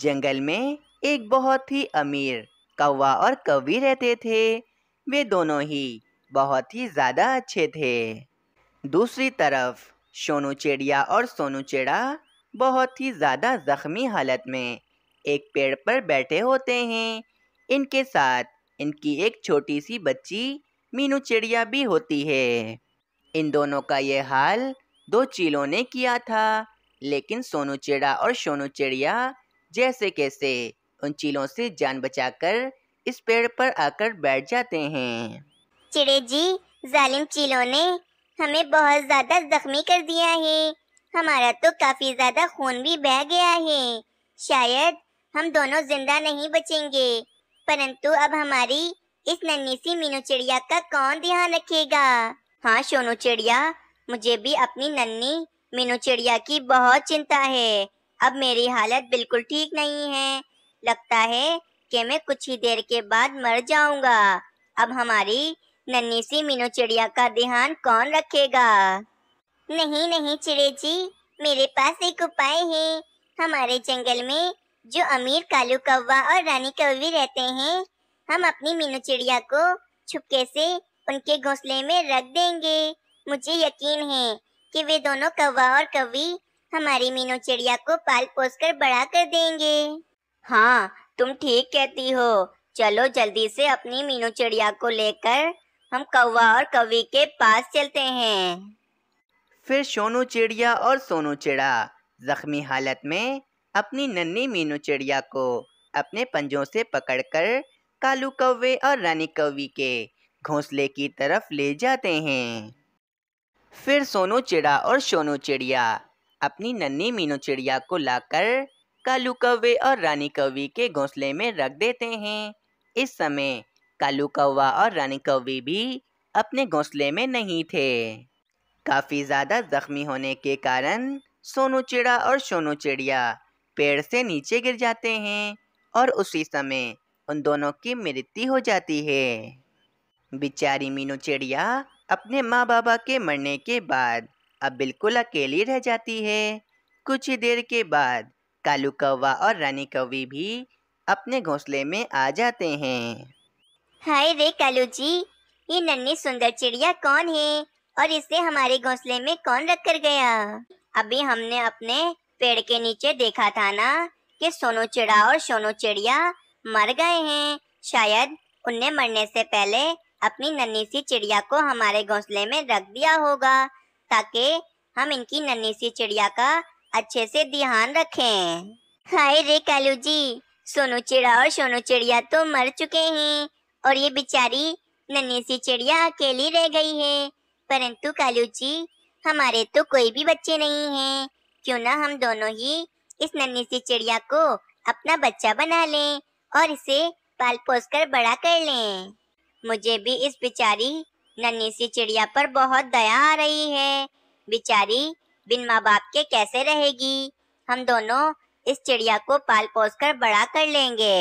जंगल में एक बहुत ही अमीर कौवा और कवि रहते थे वे दोनों ही बहुत ही ज़्यादा अच्छे थे दूसरी तरफ सोनू चिड़िया और सोनू चिड़ा बहुत ही ज़्यादा ज़ख्मी हालत में एक पेड़ पर बैठे होते हैं इनके साथ इनकी एक छोटी सी बच्ची मीनू चिड़िया भी होती है इन दोनों का ये हाल दो चीलों ने किया था लेकिन सोनू चिड़ा और सोनू चिड़िया जैसे कैसे उन चीलों से जान बचाकर इस पेड़ पर आकर बैठ जाते हैं चिड़े जी जालिम चीलों ने हमें बहुत ज्यादा जख्मी कर दिया है हमारा तो काफी ज्यादा खून भी बह गया है शायद हम दोनों जिंदा नहीं बचेंगे परंतु अब हमारी इस नन्ही सी मीनू चिड़िया का कौन ध्यान रखेगा हाँ सोनू चिड़िया मुझे भी अपनी नन्ही मीनू चिड़िया की बहुत चिंता है अब मेरी हालत बिल्कुल ठीक नहीं है लगता है कि मैं कुछ ही देर के बाद मर जाऊंगा अब हमारी नन्ही सी मीनू चिड़िया का ध्यान कौन रखेगा नहीं नहीं चिड़े जी मेरे पास एक उपाय है हमारे जंगल में जो अमीर कालू कौवा और रानी कौवी रहते हैं हम अपनी मीनू चिड़िया को छुपके से उनके घोंसले में रख देंगे मुझे यकीन है कि वे दोनों कौवा और कौवी हमारी मीनू चिड़िया को पाल पोस कर बड़ा कर देंगे हाँ तुम ठीक कहती हो चलो जल्दी से अपनी मीनू चिड़िया को लेकर हम कौवा और कवि के पास चलते हैं फिर सोनू चिड़िया और सोनू चिड़ा जख्मी हालत में अपनी नन्ही मीनू चिड़िया को अपने पंजों से पकड़कर कालू कौवे और रानी कौवी के घोंसले की तरफ ले जाते हैं फिर सोनू चिड़ा और सोनू चिड़िया अपनी नन्ही मीनू चिड़िया को लाकर कालू कौवे और रानी कौवे के घोंसले में रख देते हैं इस समय कालू कौवा और रानी कौवी भी अपने घोंसले में नहीं थे काफ़ी ज़्यादा जख्मी होने के कारण सोनू चिड़ा और सोनू चिड़िया पेड़ से नीचे गिर जाते हैं और उसी समय उन दोनों की मृत्यु हो जाती है बिचारी मीनू चिड़िया अपने माँ बाबा के मरने के बाद अब बिल्कुल अकेली रह जाती है कुछ ही देर के बाद कालू कौवा और रानी कौवी भी अपने घोंसले में आ जाते हैं हाय रे कालू जी ये नन्ही सुंदर चिड़िया कौन है और इसे हमारे घोंसले में कौन रख कर गया अभी हमने अपने पेड़ के नीचे देखा था ना कि सोनू चिड़ा और सोनू चिड़िया मर गए हैं शायद उन्हें मरने से पहले अपनी नन्ही सी चिड़िया को हमारे घोंसले में रख दिया होगा ताकि हम इनकी नन्ही सी चिड़िया का अच्छे से ध्यान रखें हाय रे कालू जी सोनू चिड़ा और सोनू चिड़िया तो मर चुके हैं और ये बेचारी नन्ही सी चिड़िया अकेली रह गई है परंतु कालू जी हमारे तो कोई भी बच्चे नहीं हैं क्यों ना हम दोनों ही इस नन्ही सी चिड़िया को अपना बच्चा बना लें और इसे पाल पोस कर बड़ा कर लें मुझे भी इस बेचारी नन्ही सी चिड़िया पर बहुत दया आ रही है बिचारी बिन माँ बाप के कैसे रहेगी हम दोनों इस चिड़िया को पाल पोस कर बड़ा कर लेंगे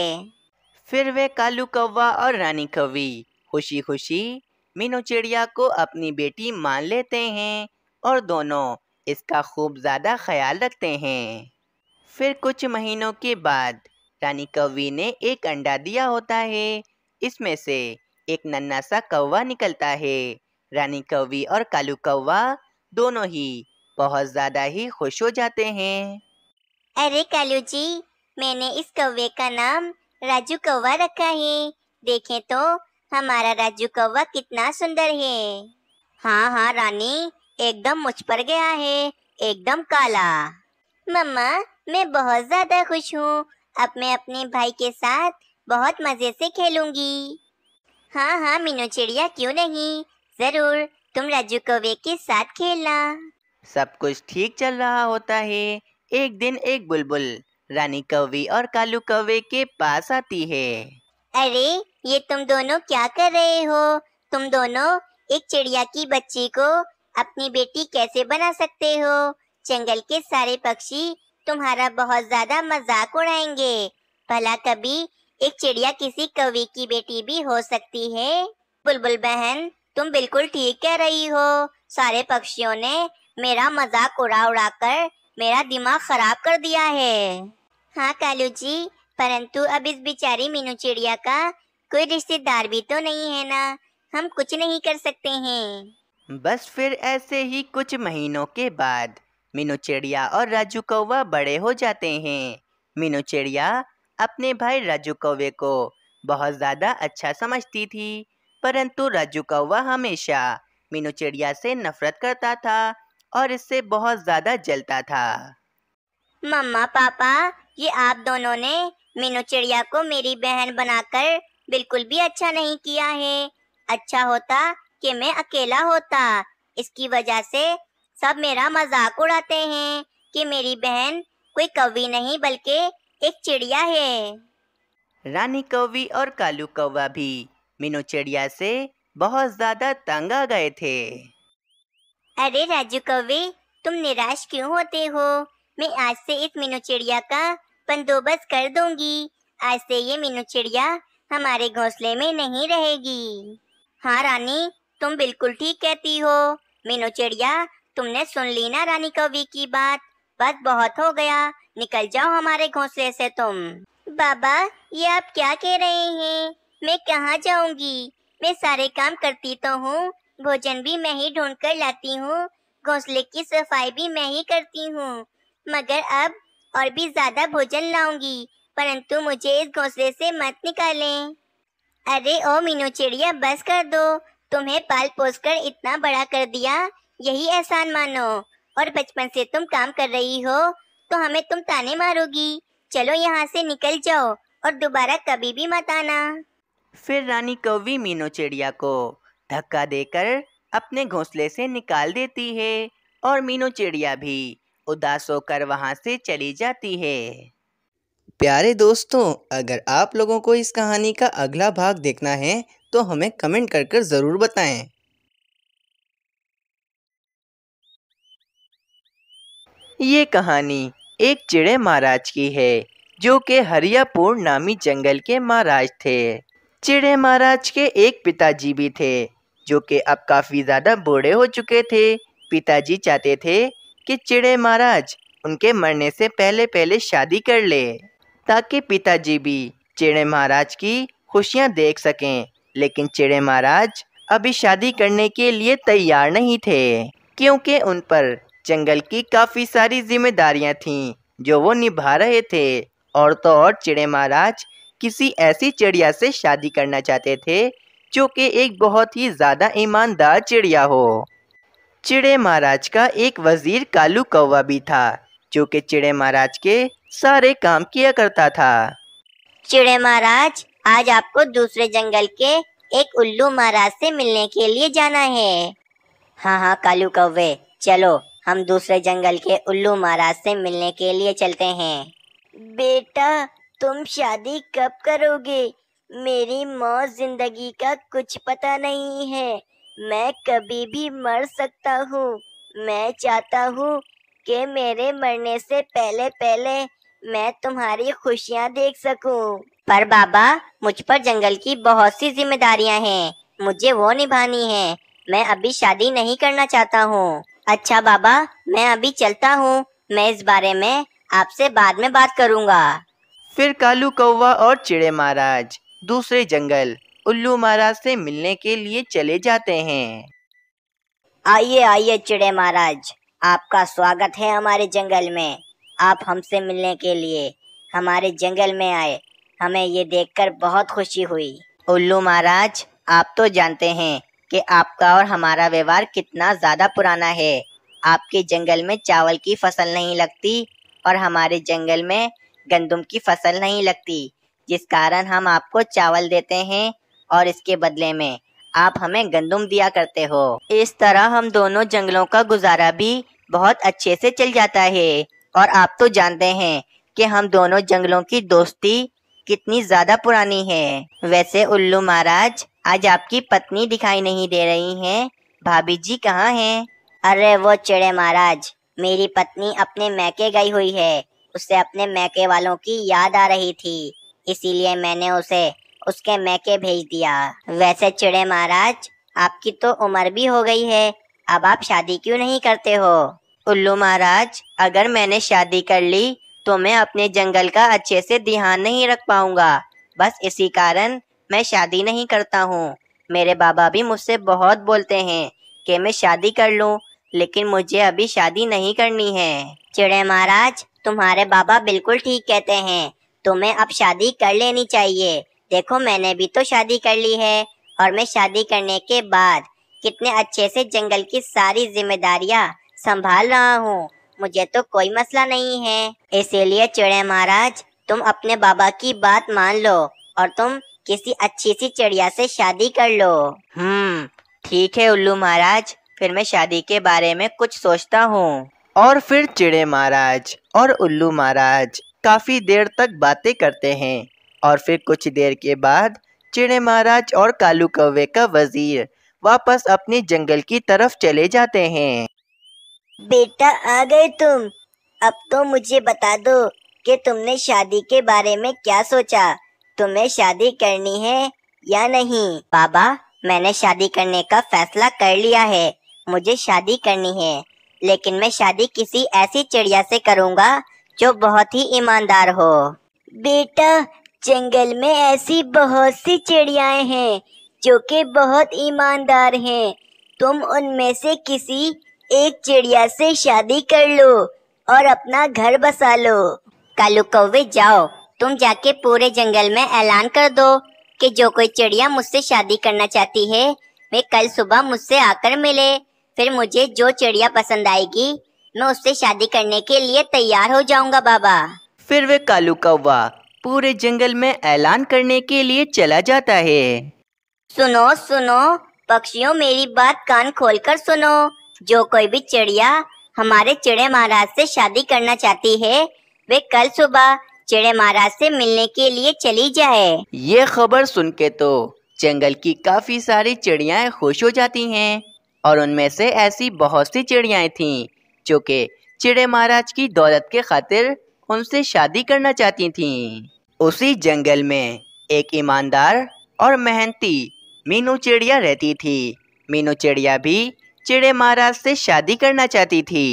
फिर वे कालू कौवा और रानी कौवी खुशी खुशी मीनू चिड़िया को अपनी बेटी मान लेते हैं और दोनों इसका खूब ज़्यादा ख्याल रखते हैं फिर कुछ महीनों के बाद रानी कौवी ने एक अंडा दिया होता है इसमें से एक नन्ना सा कौवा निकलता है रानी कौवी और कालू कौवा दोनों ही बहुत ज्यादा ही खुश हो जाते हैं अरे कालू जी मैंने इस कौवे का नाम राजू कौवा रखा है देखें तो हमारा राजू कौवा कितना सुंदर है हाँ हाँ रानी एकदम मुझ पर गया है एकदम काला मम्मा मैं बहुत ज्यादा खुश हूँ अब मैं अपने भाई के साथ बहुत मजे से खेलूंगी हाँ हाँ मीनू चिड़िया क्यों नहीं जरूर तुम राजू कौवे के साथ खेलना सब कुछ ठीक चल रहा होता है एक दिन एक बुलबुल रानी कौवे और कालू कौवे के पास आती है अरे ये तुम दोनों क्या कर रहे हो तुम दोनों एक चिड़िया की बच्ची को अपनी बेटी कैसे बना सकते हो जंगल के सारे पक्षी तुम्हारा बहुत ज्यादा मजाक उड़ाएंगे भला कभी एक चिड़िया किसी कवि की बेटी भी हो सकती है बुलबुल बहन तुम बिल्कुल ठीक कह रही हो सारे पक्षियों ने मेरा मजाक उड़ा उड़ा कर मेरा दिमाग खराब कर दिया है हाँ कालू जी परंतु अब इस बेचारी मीनू चिड़िया का कोई रिश्तेदार भी तो नहीं है ना हम कुछ नहीं कर सकते हैं बस फिर ऐसे ही कुछ महीनों के बाद मीनू चिड़िया और राजू कौवा बड़े हो जाते हैं मीनू चिड़िया अपने भाई राजू कौवे को बहुत ज़्यादा अच्छा समझती थी परंतु राजू कौवा हमेशा मीनू चिड़िया से नफरत करता था और इससे बहुत ज़्यादा जलता था मम्मा पापा ये आप दोनों ने मीनू चिड़िया को मेरी बहन बनाकर बिल्कुल भी अच्छा नहीं किया है अच्छा होता कि मैं अकेला होता इसकी वजह से सब मेरा मजाक उड़ाते हैं कि मेरी बहन कोई कवि नहीं बल्कि एक चिड़िया है रानी कौवी और कालू कौवा भी मीनू चिड़िया से बहुत ज्यादा तंग आ गए थे अरे राजू कौवे तुम निराश क्यों होते हो मैं आज से इस मीनू चिड़िया का बंदोबस्त कर दूंगी आज से ये मीनू चिड़िया हमारे घोंसले में नहीं रहेगी हाँ रानी तुम बिल्कुल ठीक कहती हो मीनू चिड़िया तुमने सुन ली ना रानी कौवी की बात बस बहुत हो गया निकल जाओ हमारे घोंसले से तुम बाबा ये आप क्या कह रहे हैं मैं कहाँ जाऊंगी मैं सारे काम करती तो हूँ भोजन भी मैं ही ढूंढ कर लाती हूँ घोंसले की सफाई भी मैं ही करती हूँ मगर अब और भी ज्यादा भोजन लाऊंगी परंतु मुझे इस घोंसले से मत निकालें अरे ओ मीनू चिड़िया बस कर दो तुम्हें पाल पोस कर इतना बड़ा कर दिया यही एहसान मानो और बचपन से तुम काम कर रही हो तो हमें तुम ताने मारोगी चलो यहाँ से निकल जाओ और दोबारा कभी भी मत आना फिर रानी कौवी मीनू चिड़िया को धक्का देकर अपने घोंसले से निकाल देती है और मीनू चिड़िया भी उदास होकर वहाँ से चली जाती है प्यारे दोस्तों अगर आप लोगों को इस कहानी का अगला भाग देखना है तो हमें कमेंट कर कर ज़रूर बताएं ये कहानी एक चिड़े महाराज की है जो के हरियापुर नामी जंगल के महाराज थे चिड़े महाराज के एक पिताजी भी थे जो कि अब काफ़ी ज़्यादा बूढ़े हो चुके थे पिताजी चाहते थे कि चिड़े महाराज उनके मरने से पहले पहले शादी कर ले ताकि पिताजी भी चिड़े महाराज की खुशियाँ देख सकें लेकिन चिड़े महाराज अभी शादी करने के लिए तैयार नहीं थे क्योंकि उन पर जंगल की काफ़ी सारी जिम्मेदारियां थीं जो वो निभा रहे थे और तो और चिड़े महाराज किसी ऐसी चिड़िया से शादी करना चाहते थे जो कि एक बहुत ही ज़्यादा ईमानदार चिड़िया हो चिड़े महाराज का एक वज़ीर कालू कौवा भी था जो कि चिड़े महाराज के सारे काम किया करता था चिड़े महाराज आज आपको दूसरे जंगल के एक उल्लू महाराज से मिलने के लिए जाना है हाँ हाँ कालू कौवे चलो हम दूसरे जंगल के उल्लू महाराज से मिलने के लिए चलते हैं बेटा तुम शादी कब करोगे मेरी मौत जिंदगी का कुछ पता नहीं है मैं कभी भी मर सकता हूँ मैं चाहता हूँ कि मेरे मरने से पहले पहले मैं तुम्हारी खुशियाँ देख सकूँ पर बाबा मुझ पर जंगल की बहुत सी जिम्मेदारियाँ हैं मुझे वो निभानी है मैं अभी शादी नहीं करना चाहता हूँ अच्छा बाबा मैं अभी चलता हूँ मैं इस बारे में आपसे बाद में बात करूँगा फिर कालू कौवा और चिड़े महाराज दूसरे जंगल उल्लू महाराज से मिलने के लिए चले जाते हैं आइए आइए चिड़े महाराज आपका स्वागत है हमारे जंगल में आप हमसे मिलने के लिए हमारे जंगल में आए हमें ये देखकर बहुत खुशी हुई उल्लू महाराज आप तो जानते हैं कि आपका और हमारा व्यवहार कितना ज़्यादा पुराना है आपके जंगल में चावल की फसल नहीं लगती और हमारे जंगल में गंदम की फसल नहीं लगती जिस कारण हम आपको चावल देते हैं और इसके बदले में आप हमें गंदम दिया करते हो इस तरह हम दोनों जंगलों का गुजारा भी बहुत अच्छे से चल जाता है और आप तो जानते हैं कि हम दोनों जंगलों की दोस्ती कितनी ज़्यादा पुरानी है वैसे उल्लू महाराज आज आपकी पत्नी दिखाई नहीं दे रही है भाभी जी कहाँ हैं अरे वो चिड़े महाराज मेरी पत्नी अपने मैके गई हुई है उसे अपने मैके वालों की याद आ रही थी इसीलिए मैंने उसे उसके मैके भेज दिया वैसे चिड़े महाराज आपकी तो उम्र भी हो गई है अब आप शादी क्यों नहीं करते हो उल्लू महाराज अगर मैंने शादी कर ली तो मैं अपने जंगल का अच्छे से ध्यान नहीं रख पाऊंगा बस इसी कारण मैं शादी नहीं करता हूँ मेरे बाबा भी मुझसे बहुत बोलते हैं कि मैं शादी कर लूँ लेकिन मुझे अभी शादी नहीं करनी है चिड़े महाराज तुम्हारे बाबा बिल्कुल ठीक कहते हैं तुम्हें अब शादी कर लेनी चाहिए देखो मैंने भी तो शादी कर ली है और मैं शादी करने के बाद कितने अच्छे से जंगल की सारी जिम्मेदारियाँ संभाल रहा हूँ मुझे तो कोई मसला नहीं है इसीलिए चिड़े महाराज तुम अपने बाबा की बात मान लो और तुम किसी अच्छी सी चिड़िया से शादी कर लो हम्म ठीक है उल्लू महाराज फिर मैं शादी के बारे में कुछ सोचता हूँ और फिर चिड़े महाराज और उल्लू महाराज काफी देर तक बातें करते हैं और फिर कुछ देर के बाद चिड़े महाराज और कालू कौवे का वजीर वापस अपने जंगल की तरफ चले जाते हैं बेटा आ गए तुम अब तो मुझे बता दो कि तुमने शादी के बारे में क्या सोचा तुम्हें शादी करनी है या नहीं बाबा मैंने शादी करने का फैसला कर लिया है मुझे शादी करनी है लेकिन मैं शादी किसी ऐसी चिड़िया से करूँगा जो बहुत ही ईमानदार हो बेटा जंगल में ऐसी बहुत सी चिड़ियाएं हैं जो कि बहुत ईमानदार हैं तुम उनमें से किसी एक चिड़िया से शादी कर लो और अपना घर बसा लो कालू कौवे जाओ तुम जाके पूरे जंगल में ऐलान कर दो कि जो कोई चिड़िया मुझसे शादी करना चाहती है वे कल सुबह मुझसे आकर मिले फिर मुझे जो चिड़िया पसंद आएगी मैं उससे शादी करने के लिए तैयार हो जाऊंगा बाबा फिर वे कालू कौवा पूरे जंगल में ऐलान करने के लिए चला जाता है सुनो सुनो पक्षियों मेरी बात कान खोलकर सुनो जो कोई भी चिड़िया हमारे चिड़े महाराज से शादी करना चाहती है वे कल सुबह चिड़े महाराज से मिलने के लिए चली जाए ये खबर सुन के तो जंगल की काफी सारी चिड़िया खुश हो जाती हैं और उनमें से ऐसी बहुत सी चिड़ियाँ थीं जो कि चिड़े महाराज की दौलत के खातिर उनसे शादी करना चाहती थीं। उसी जंगल में एक ईमानदार और मेहनती मीनू चिड़िया रहती थी मीनू चिड़िया भी चिड़े महाराज से शादी करना चाहती थी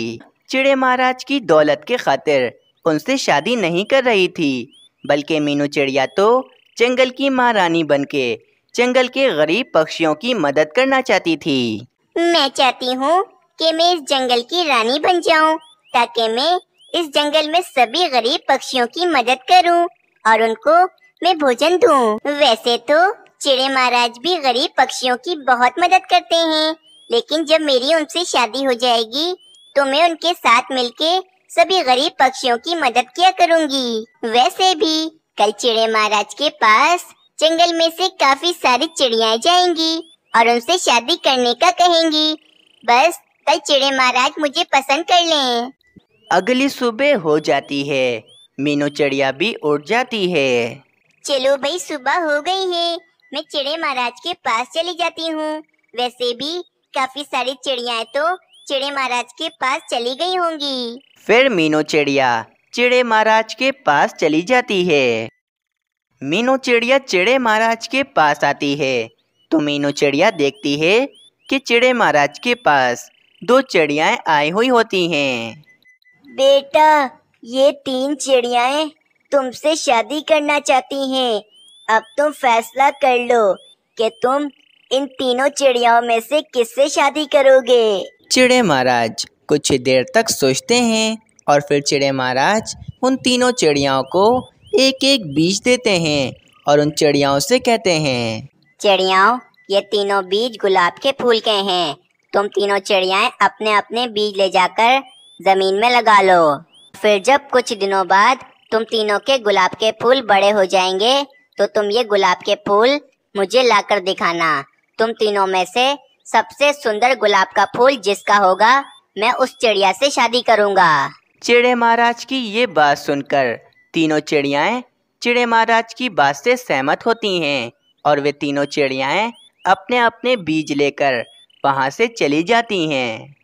चिड़े महाराज की दौलत के खातिर उनसे शादी नहीं कर रही थी बल्कि मीनू चिड़िया तो जंगल की महारानी बनके जंगल के गरीब पक्षियों की मदद करना चाहती थी मैं चाहती हूँ कि मैं इस जंगल की रानी बन जाऊँ ताकि मैं इस जंगल में सभी गरीब पक्षियों की मदद करूँ और उनको मैं भोजन दूँ वैसे तो चिड़े महाराज भी गरीब पक्षियों की बहुत मदद करते हैं लेकिन जब मेरी उनसे शादी हो जाएगी तो मैं उनके साथ मिलके सभी गरीब पक्षियों की मदद किया करूंगी वैसे भी कल चिड़े महाराज के पास जंगल में से काफी सारी चिड़िया जाएंगी और उनसे शादी करने का कहेंगी बस कल चिड़े महाराज मुझे पसंद कर लें। अगली सुबह हो जाती है मीनू चिड़िया भी उठ जाती है चलो भाई सुबह हो गई है मैं चिड़े महाराज के पास चली जाती हूँ वैसे भी काफी सारी चिड़िया तो चिड़े महाराज के पास चली गई होंगी फिर मीनू चिड़िया चिड़े महाराज के पास चली जाती है मीनू चिड़िया चिड़े महाराज के पास आती है तो मीनू चिड़िया देखती है कि चिड़े महाराज के पास दो चिड़िया आई हुई होती हैं बेटा ये तीन चिड़ियाएं तुमसे शादी करना चाहती हैं अब तुम फैसला कर लो कि तुम इन तीनों चिड़ियाओं में से किससे शादी करोगे चिड़े महाराज कुछ देर तक सोचते हैं और फिर चिड़े महाराज उन तीनों चिड़ियाओं को एक एक बीज देते हैं और उन चिड़ियाओं से कहते हैं चिड़ियाओं ये तीनों बीज गुलाब के फूल के हैं तुम तीनों चिड़ियाएं अपने अपने बीज ले जाकर जमीन में लगा लो फिर जब कुछ दिनों बाद तुम तीनों के गुलाब के फूल बड़े हो जाएंगे तो तुम ये गुलाब के फूल मुझे लाकर दिखाना तुम तीनों में से सबसे सुंदर गुलाब का फूल जिसका होगा मैं उस चिड़िया से शादी करूंगा चिड़े महाराज की ये बात सुनकर तीनों चिड़ियाएं चिड़े महाराज की बात से सहमत होती हैं और वे तीनों चिड़ियाएं अपने अपने बीज लेकर वहाँ से चली जाती हैं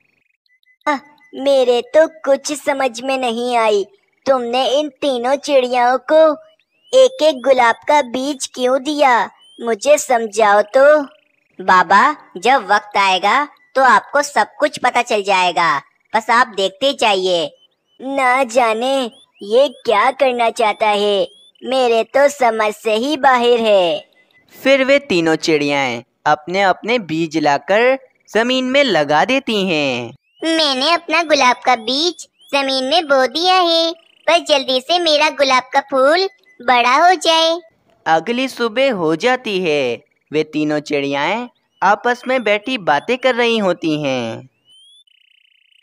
मेरे तो कुछ समझ में नहीं आई तुमने इन तीनों चिड़ियाओं को एक एक गुलाब का बीज क्यों दिया मुझे समझाओ तो बाबा जब वक्त आएगा तो आपको सब कुछ पता चल जाएगा बस आप देखते जाइए ना जाने ये क्या करना चाहता है मेरे तो समझ से ही बाहर है फिर वे तीनों चिड़िया अपने अपने बीज लाकर जमीन में लगा देती हैं। मैंने अपना गुलाब का बीज जमीन में बो दिया है पर जल्दी से मेरा गुलाब का फूल बड़ा हो जाए अगली सुबह हो जाती है वे तीनों चिड़ियाएं आपस में बैठी बातें कर रही होती हैं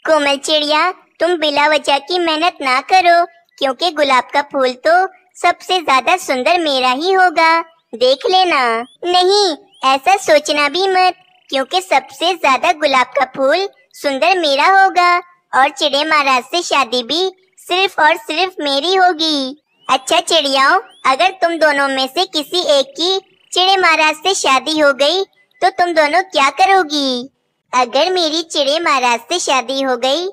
कोमल चिड़िया तुम बिला वजह की मेहनत ना करो क्योंकि गुलाब का फूल तो सबसे ज्यादा सुंदर मेरा ही होगा देख लेना नहीं ऐसा सोचना भी मत क्योंकि सबसे ज्यादा गुलाब का फूल सुंदर मेरा होगा और चिड़े महाराज से शादी भी सिर्फ और सिर्फ मेरी होगी अच्छा चिड़ियाओं अगर तुम दोनों में से किसी एक की चिड़े महाराज से शादी हो गई तो तुम दोनों क्या करोगी अगर मेरी चिड़े महाराज से शादी हो गई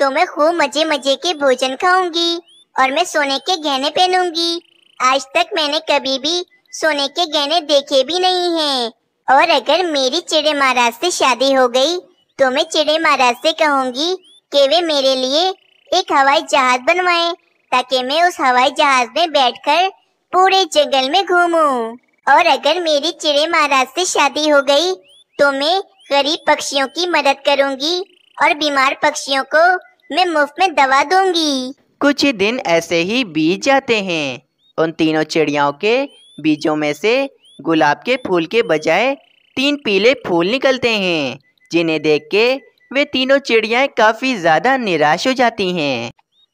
तो मैं खूब मजे मजे के भोजन खाऊंगी और मैं सोने के गहने पहनूंगी आज तक मैंने कभी भी सोने के गहने देखे भी नहीं हैं। और अगर मेरी चिड़े महाराज से शादी हो गई तो मैं चिड़े महाराज से कहूंगी कि वे मेरे लिए एक हवाई जहाज बनवाएं ताकि मैं उस हवाई जहाज में बैठकर पूरे जंगल में घूमूं। और अगर मेरी चिड़े महाराज से शादी हो गई तो मैं गरीब पक्षियों की मदद करूंगी और बीमार पक्षियों को मैं मुफ्त में दवा दूंगी कुछ दिन ऐसे ही बीत जाते हैं उन तीनों चिड़ियाओं के बीजों में से गुलाब के फूल के बजाय तीन पीले फूल निकलते हैं जिन्हें देख के वे तीनों चिड़ियाएं काफी ज्यादा निराश हो जाती हैं।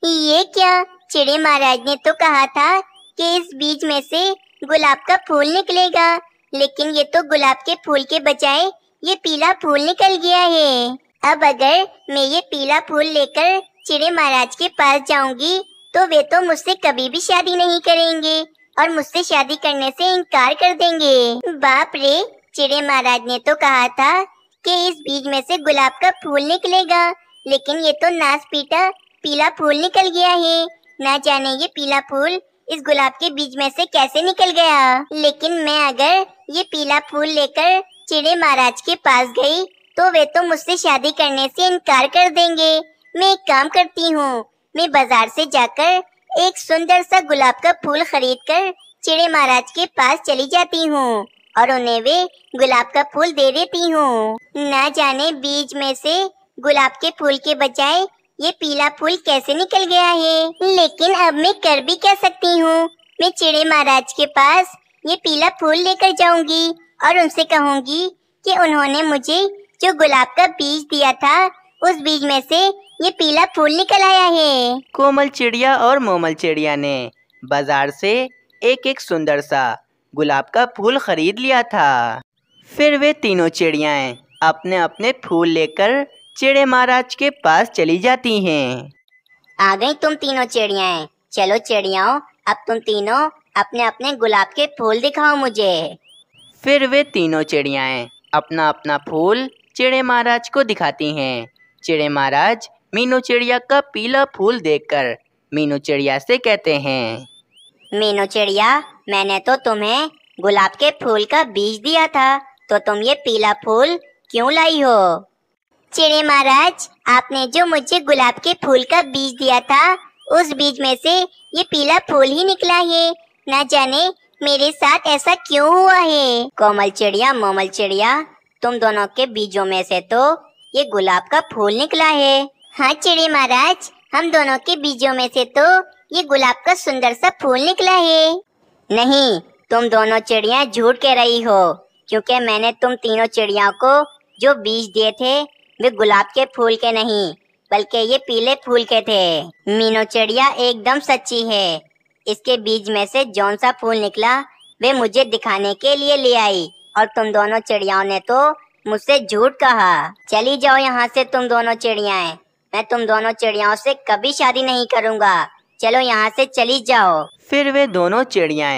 ये क्या चिड़े महाराज ने तो कहा था कि इस बीज में से गुलाब का फूल निकलेगा लेकिन ये तो गुलाब के फूल के बजाय ये पीला फूल निकल गया है अब अगर मैं ये पीला फूल लेकर चिड़े महाराज के पास जाऊंगी तो वे तो मुझसे कभी भी शादी नहीं करेंगे और मुझसे शादी करने से इनकार कर देंगे बाप रे चिड़े महाराज ने तो कहा था कि इस बीज में से गुलाब का फूल निकलेगा लेकिन ये तो नाश पीटा पीला फूल निकल गया है ना जाने ये पीला फूल इस गुलाब के बीज में से कैसे निकल गया लेकिन मैं अगर ये पीला फूल लेकर चिड़े महाराज के पास गई तो वे तो मुझसे शादी करने से इनकार कर देंगे मैं एक काम करती हूँ मैं बाजार से जाकर एक सुंदर सा गुलाब का फूल खरीद कर चिड़े महाराज के पास चली जाती हूँ और उन्हें वे गुलाब का फूल दे देती हूँ न जाने बीज में से गुलाब के फूल के बजाय ये पीला फूल कैसे निकल गया है लेकिन अब मैं कर भी क्या सकती हूँ मैं चिड़े महाराज के पास ये पीला फूल लेकर जाऊंगी और उनसे कहूंगी कि उन्होंने मुझे जो गुलाब का बीज दिया था उस बीज में से ये पीला फूल निकल आया है कोमल चिड़िया और मोमल चिड़िया ने बाजार से एक एक सुंदर सा गुलाब का फूल खरीद लिया था फिर वे तीनों चिड़ियाएं अपने अपने फूल लेकर चिड़े महाराज के पास चली जाती हैं। आ गई तुम तीनों चिड़िया चलो चिड़िया अब तुम तीनों अपने अपने गुलाब के फूल दिखाओ मुझे फिर वे तीनों चिड़िया अपना अपना फूल चिड़े महाराज को दिखाती हैं चिड़े महाराज मीनू चिड़िया का पीला फूल देखकर मीनू चिड़िया से कहते हैं मीनू चिड़िया मैंने तो तुम्हें गुलाब के फूल का बीज दिया था तो तुम ये पीला फूल क्यों लाई हो चिड़े महाराज आपने जो मुझे गुलाब के फूल का बीज दिया था उस बीज में से ये पीला फूल ही निकला है न जाने मेरे साथ ऐसा क्यों हुआ है कोमल चिड़िया मोमल चिड़िया तुम दोनों के बीजों में से तो ये गुलाब का फूल निकला है हाँ चिड़े महाराज हम दोनों के बीजों में से तो ये गुलाब का सुंदर सा फूल निकला है नहीं तुम दोनों चिड़िया झूठ कह रही हो क्योंकि मैंने तुम तीनों चिड़िया को जो बीज दिए थे वे गुलाब के फूल के नहीं बल्कि ये पीले फूल के थे मीनो चिड़िया एकदम सच्ची है इसके बीज में से जौन सा फूल निकला वे मुझे दिखाने के लिए ले आई और तुम दोनों चिड़ियाओं ने तो मुझसे झूठ कहा चली जाओ यहाँ से तुम दोनों चिड़िया मैं तुम दोनों चिड़ियाओं से कभी शादी नहीं करूँगा चलो यहाँ से चली जाओ फिर वे दोनों चिड़िया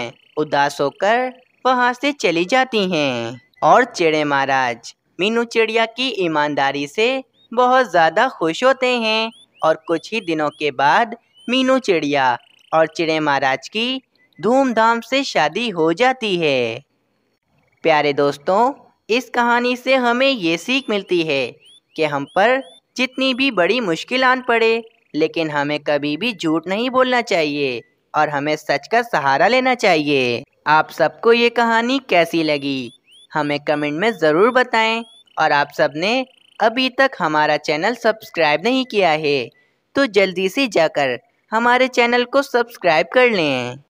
उदास होकर वहाँ से चली जाती हैं और चिड़े महाराज मीनू चिड़िया की ईमानदारी से बहुत ज़्यादा खुश होते हैं और कुछ ही दिनों के बाद मीनू चिड़िया और चिड़े महाराज की धूमधाम से शादी हो जाती है प्यारे दोस्तों इस कहानी से हमें ये सीख मिलती है कि हम पर जितनी भी बड़ी मुश्किल आन पड़े लेकिन हमें कभी भी झूठ नहीं बोलना चाहिए और हमें सच का सहारा लेना चाहिए आप सबको ये कहानी कैसी लगी हमें कमेंट में ज़रूर बताएं और आप सब ने अभी तक हमारा चैनल सब्सक्राइब नहीं किया है तो जल्दी से जाकर हमारे चैनल को सब्सक्राइब कर लें